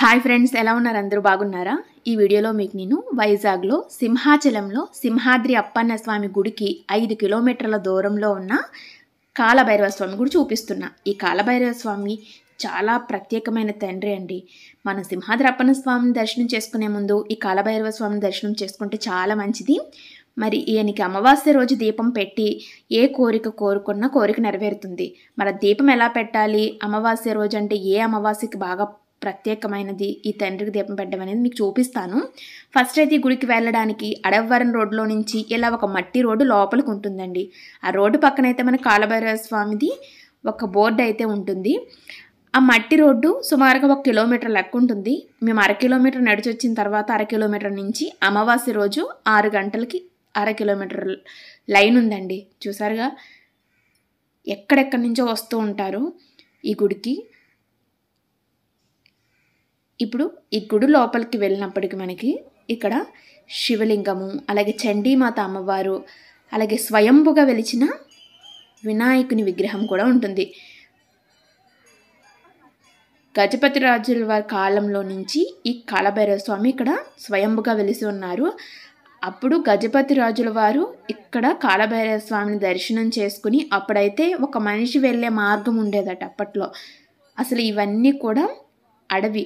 hi friends ఎలా ఉన్నారు అందరూ బాగున్నారా ఈ వీడియోలో మీకు నేను వైజాగ్లో సింహాచలంలో సింహాద్రి అప్పన్న స్వామి గుడికి ఐదు కిలోమీటర్ల దూరంలో ఉన్న కాలభైరవ స్వామి గుడి చూపిస్తున్నా ఈ కాలభైరవ స్వామి చాలా ప్రత్యేకమైన తండ్రి అండి మన సింహాద్రి అప్పన్న స్వామిని దర్శనం చేసుకునే ముందు ఈ కాలభైరవ స్వామిని దర్శనం చేసుకుంటే చాలా మంచిది మరి ఈయనకి అమావాస్య రోజు దీపం పెట్టి ఏ కోరిక కోరుకున్నా కోరిక నెరవేరుతుంది మరి దీపం ఎలా పెట్టాలి అమావాస్య రోజు అంటే ఏ అమావాస్యకి బాగా ప్రత్యేకమైనది ఈ తండ్రికి దీపం పెట్టడం అనేది మీకు చూపిస్తాను ఫస్ట్ అయితే ఈ గుడికి వెళ్ళడానికి అడవరం రోడ్లో నుంచి ఇలా ఒక మట్టి రోడ్డు లోపలికి ఉంటుందండి ఆ రోడ్డు పక్కన అయితే మన కాలభైరవ స్వామిది ఒక బోర్డు అయితే ఉంటుంది ఆ మట్టి రోడ్డు సుమారుగా ఒక కిలోమీటర్ లెక్క ఉంటుంది మేము అర కిలోమీటర్ నడిచి వచ్చిన తర్వాత అర కిలోమీటర్ నుంచి అమావాస్య రోజు ఆరు గంటలకి అర కిలోమీటర్ లైన్ ఉందండి చూసారుగా ఎక్కడెక్కడి నుంచో వస్తూ ఉంటారు ఈ గుడికి ఇప్పుడు ఈ గుడి లోపలికి వెళ్ళినప్పటికీ మనకి ఇక్కడ శివలింగము అలాగే చండీమాత అమ్మవారు అలాగే స్వయంభుగా వెలిచిన వినాయకుని విగ్రహం కూడా ఉంటుంది గజపతి రాజుల వారి కాలంలో నుంచి ఈ కాలభైరవ స్వామి ఇక్కడ స్వయంభుగా వెలిసి ఉన్నారు అప్పుడు గజపతి రాజుల వారు ఇక్కడ కాలభైరవ స్వామిని దర్శనం చేసుకుని అప్పుడైతే ఒక మనిషి వెళ్ళే మార్గం ఉండేదట అప్పట్లో అసలు ఇవన్నీ కూడా అడవి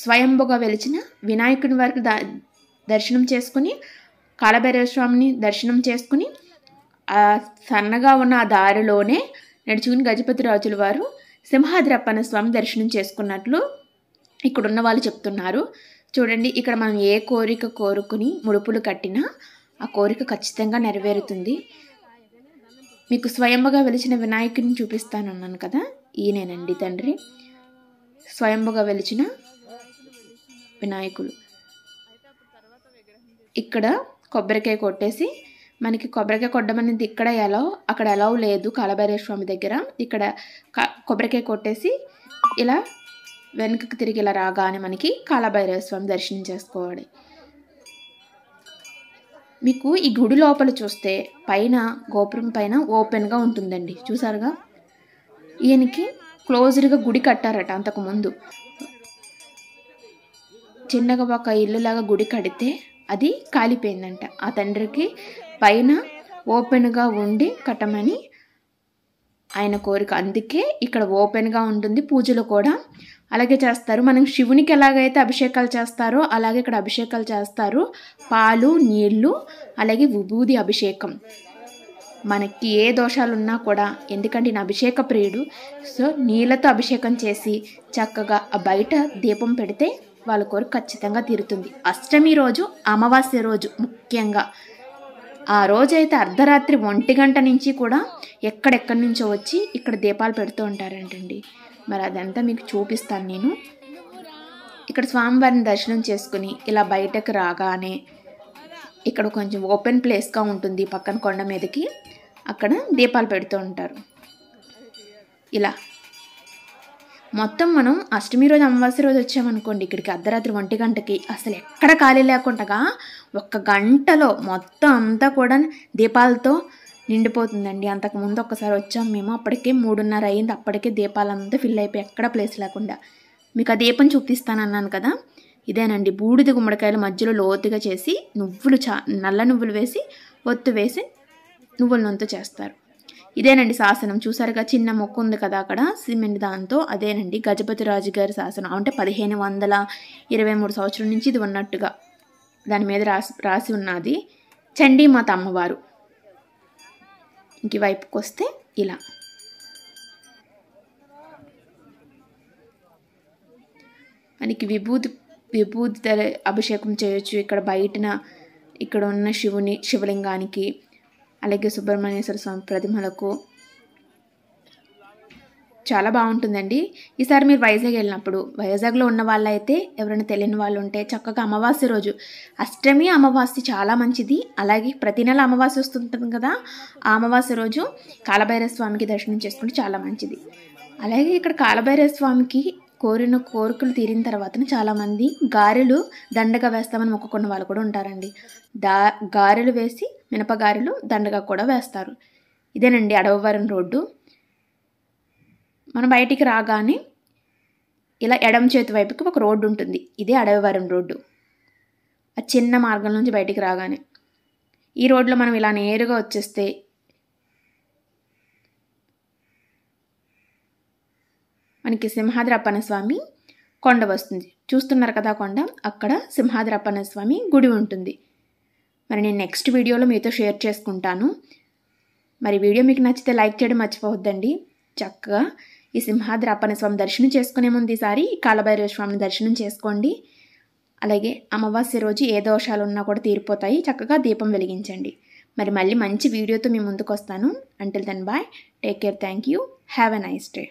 స్వయంభుగా వెలిచిన వినాయకుని వారికి దర్శనం చేసుకుని కాలభైరవ స్వామిని దర్శనం చేసుకుని సన్నగా ఉన్న ఆ దారిలోనే నడుచుకుని గజపతి రాజుల వారు సింహాద్రప్పన్న స్వామి దర్శనం చేసుకున్నట్లు ఇక్కడున్న వాళ్ళు చెప్తున్నారు చూడండి ఇక్కడ మనం ఏ కోరిక కోరుకుని ముడుపులు కట్టినా ఆ కోరిక ఖచ్చితంగా నెరవేరుతుంది మీకు స్వయంభుగా వెలిచిన చూపిస్తాను చూపిస్తానన్నాను కదా ఈయనేనండి తండ్రి స్వయంభుగా వెలిచిన వినాయకులు ఇక్కడ కొబ్బరికాయ కొట్టేసి మనకి కొబ్బరికాయ కొట్టడం అనేది ఇక్కడ ఎలా అక్కడ ఎలా లేదు కాలభైరవ స్వామి దగ్గర ఇక్కడ కొబ్బరికాయ కొట్టేసి ఇలా వెనుకకు తిరిగి ఇలా రాగానే మనకి కాలభైరవ స్వామి దర్శనం చేసుకోవాలి మీకు ఈ గుడి లోపల చూస్తే పైన గోపురం పైన ఓపెన్గా ఉంటుందండి చూసారుగా ఈయనకి క్లోజ్డ్గా గుడి కట్టారట అంతకుముందు చిన్నగా ఒక ఇల్లులాగా గుడి కడితే అది కాలిపోయిందంట ఆ తండ్రికి పైన ఓపెన్గా ఉండి కట్టమని ఆయన కోరిక అందుకే ఇక్కడ ఓపెన్గా ఉంటుంది పూజలు కూడా అలాగే చేస్తారు మనం శివునికి ఎలాగైతే అభిషేకాలు చేస్తారో అలాగే ఇక్కడ అభిషేకాలు చేస్తారు పాలు నీళ్లు అలాగే విభూది అభిషేకం మనకి ఏ దోషాలు ఉన్నా కూడా ఎందుకంటే నేను అభిషేక ప్రియుడు సో నీళ్ళతో అభిషేకం చేసి చక్కగా బయట దీపం పెడితే వాళ్ళ కోరిక ఖచ్చితంగా తీరుతుంది అష్టమి రోజు అమావాస్య రోజు ముఖ్యంగా ఆ రోజైతే అర్ధరాత్రి ఒంటి గంట నుంచి కూడా ఎక్కడెక్కడి నుంచో వచ్చి ఇక్కడ దీపాలు పెడుతూ ఉంటారంటండి మరి అదంతా మీకు చూపిస్తాను నేను ఇక్కడ స్వామివారిని దర్శనం చేసుకుని ఇలా బయటకు రాగానే ఇక్కడ కొంచెం ఓపెన్ ప్లేస్గా ఉంటుంది పక్కన కొండ మీదకి అక్కడ దీపాలు పెడుతూ ఉంటారు ఇలా మొత్తం మనం అష్టమి రోజు అమావాస్య రోజు వచ్చామనుకోండి ఇక్కడికి అర్ధరాత్రి ఒంటి గంటకి అసలు ఎక్కడ ఖాళీ లేకుండా ఒక్క గంటలో మొత్తం అంతా కూడా దీపాలతో నిండిపోతుందండి అంతకుముందు ఒక్కసారి వచ్చాం మేము అప్పటికే మూడున్నర అయింది అప్పటికే దీపాలంతా ఫిల్ అయిపోయి ఎక్కడ ప్లేస్ లేకుండా మీకు ఆ దీపం చూపిస్తానన్నాను కదా ఇదేనండి బూడిద గుమ్మడికాయలు మధ్యలో లోతుగా చేసి నువ్వులు చా నల్ల నువ్వులు వేసి ఒత్తు వేసి నువ్వుల నొంతు చేస్తారు ఇదేనండి శాసనం చూసారుగా చిన్న మొక్క ఉంది కదా అక్కడ సిమెంట్ దాంతో అదేనండి గజపతి రాజు గారి శాసనం అంటే పదిహేను వందల ఇరవై మూడు సంవత్సరం నుంచి ఇది ఉన్నట్టుగా దాని మీద రాసి రాసి ఉన్నది చండీమాత అమ్మవారు ఇంక వైపుకి వస్తే ఇలా మనకి విభూతి విభూతి అభిషేకం చేయొచ్చు ఇక్కడ బయటన ఇక్కడ ఉన్న శివుని శివలింగానికి అలాగే సుబ్రహ్మణ్యేశ్వర స్వామి ప్రతిమలకు చాలా బాగుంటుందండి ఈసారి మీరు వైజాగ్ వెళ్ళినప్పుడు వైజాగ్లో ఉన్న అయితే ఎవరైనా తెలియని వాళ్ళు ఉంటే చక్కగా అమావాస్య రోజు అష్టమి అమావాస్య చాలా మంచిది అలాగే ప్రతి నెల అమావాస్య వస్తుంటుంది కదా ఆ అమావాస్య రోజు కాలభైరవ స్వామికి దర్శనం చేసుకుంటే చాలా మంచిది అలాగే ఇక్కడ కాలభైరవ స్వామికి కోరిన కోరికలు తీరిన తర్వాతనే చాలామంది గారెలు దండగా వేస్తామని మొక్కుకున్న వాళ్ళు కూడా ఉంటారండి దా గారెలు వేసి మినపగారెలు దండగా కూడా వేస్తారు ఇదేనండి అడవవరం రోడ్డు మనం బయటికి రాగానే ఇలా ఎడమ చేతి వైపుకి ఒక రోడ్డు ఉంటుంది ఇదే అడవివరం రోడ్డు ఆ చిన్న మార్గం నుంచి బయటికి రాగానే ఈ రోడ్లో మనం ఇలా నేరుగా వచ్చేస్తే మనకి సింహాద్రి స్వామి కొండ వస్తుంది చూస్తున్నారు కదా కొండ అక్కడ సింహాద్రి అప్పన్న స్వామి గుడి ఉంటుంది మరి నేను నెక్స్ట్ వీడియోలో మీతో షేర్ చేసుకుంటాను మరి వీడియో మీకు నచ్చితే లైక్ చేయడం మర్చిపోవద్దండి చక్కగా ఈ సింహాద్రి అప్పన్న స్వామి దర్శనం చేసుకునే ముందు ఈసారి కాలభైరవ స్వామిని దర్శనం చేసుకోండి అలాగే అమావాస్య రోజు ఏ దోషాలు ఉన్నా కూడా తీరిపోతాయి చక్కగా దీపం వెలిగించండి మరి మళ్ళీ మంచి వీడియోతో మీ ముందుకు వస్తాను until then bye take care thank you have a nice day